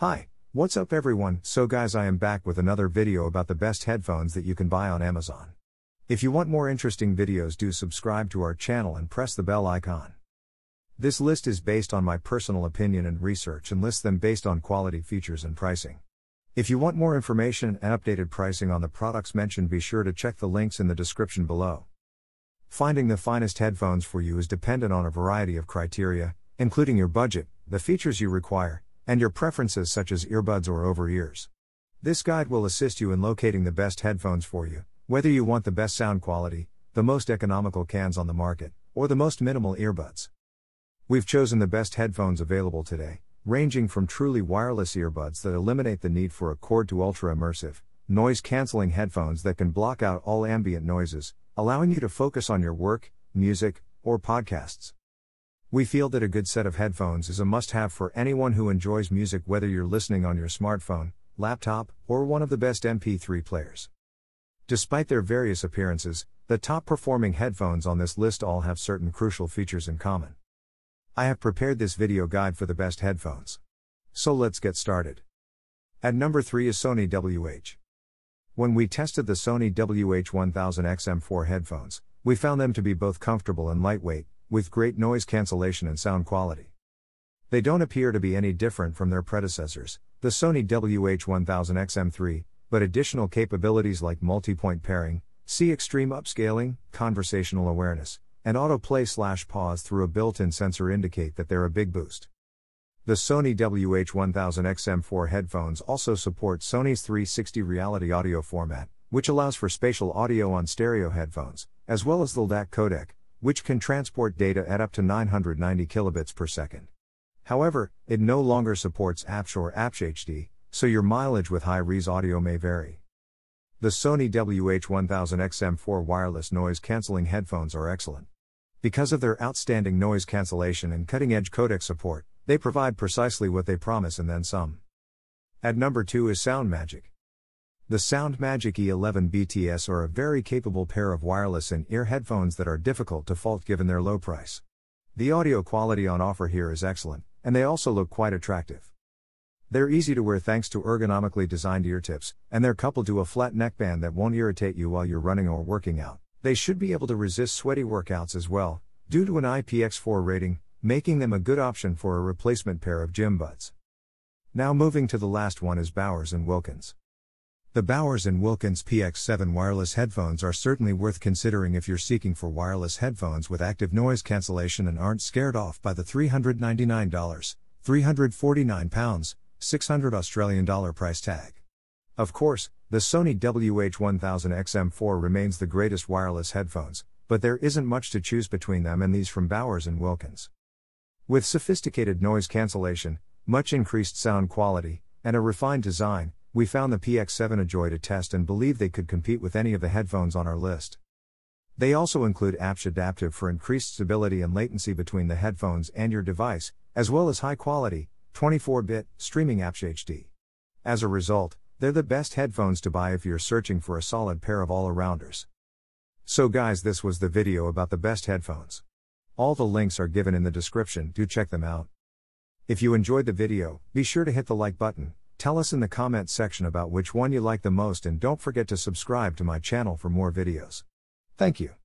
Hi, what's up everyone? So guys I am back with another video about the best headphones that you can buy on Amazon. If you want more interesting videos do subscribe to our channel and press the bell icon. This list is based on my personal opinion and research and lists them based on quality features and pricing. If you want more information and updated pricing on the products mentioned be sure to check the links in the description below. Finding the finest headphones for you is dependent on a variety of criteria, including your budget, the features you require, and your preferences such as earbuds or over ears. This guide will assist you in locating the best headphones for you, whether you want the best sound quality, the most economical cans on the market, or the most minimal earbuds. We've chosen the best headphones available today, ranging from truly wireless earbuds that eliminate the need for a cord to ultra immersive, noise canceling headphones that can block out all ambient noises, allowing you to focus on your work, music, or podcasts. We feel that a good set of headphones is a must have for anyone who enjoys music, whether you're listening on your smartphone, laptop, or one of the best MP3 players. Despite their various appearances, the top performing headphones on this list all have certain crucial features in common. I have prepared this video guide for the best headphones. So let's get started. At number 3 is Sony WH. When we tested the Sony WH1000XM4 headphones, we found them to be both comfortable and lightweight, with great noise cancellation and sound quality. They don't appear to be any different from their predecessors, the Sony WH-1000XM3, but additional capabilities like multi-point pairing, see extreme upscaling, conversational awareness, and autoplay slash pause through a built-in sensor indicate that they're a big boost. The Sony WH-1000XM4 headphones also support Sony's 360 reality audio format, which allows for spatial audio on stereo headphones, as well as the LDAC codec, which can transport data at up to 990 kilobits per second. However, it no longer supports Apps or Apps hd so your mileage with high-res audio may vary. The Sony WH-1000XM4 wireless noise-canceling headphones are excellent. Because of their outstanding noise cancellation and cutting-edge codec support, they provide precisely what they promise and then some. At number 2 is Sound Magic. The Sound Magic E11 BTS are a very capable pair of wireless and ear headphones that are difficult to fault given their low price. The audio quality on offer here is excellent, and they also look quite attractive. They're easy to wear thanks to ergonomically designed ear tips, and they're coupled to a flat neckband that won't irritate you while you're running or working out. They should be able to resist sweaty workouts as well, due to an IPX4 rating, making them a good option for a replacement pair of gym buds. Now moving to the last one is Bowers and Wilkins. The Bowers & Wilkins PX7 wireless headphones are certainly worth considering if you're seeking for wireless headphones with active noise cancellation and aren't scared off by the $399, 349 pounds, 600 Australian dollar price tag. Of course, the Sony WH1000XM4 remains the greatest wireless headphones, but there isn't much to choose between them and these from Bowers & Wilkins. With sophisticated noise cancellation, much increased sound quality, and a refined design, we found the PX7 a joy to test and believe they could compete with any of the headphones on our list. They also include Apsh Adaptive for increased stability and latency between the headphones and your device, as well as high quality, 24 bit, streaming Apsh HD. As a result, they're the best headphones to buy if you're searching for a solid pair of all arounders. So, guys, this was the video about the best headphones. All the links are given in the description, do check them out. If you enjoyed the video, be sure to hit the like button Tell us in the comments section about which one you like the most and don't forget to subscribe to my channel for more videos. Thank you.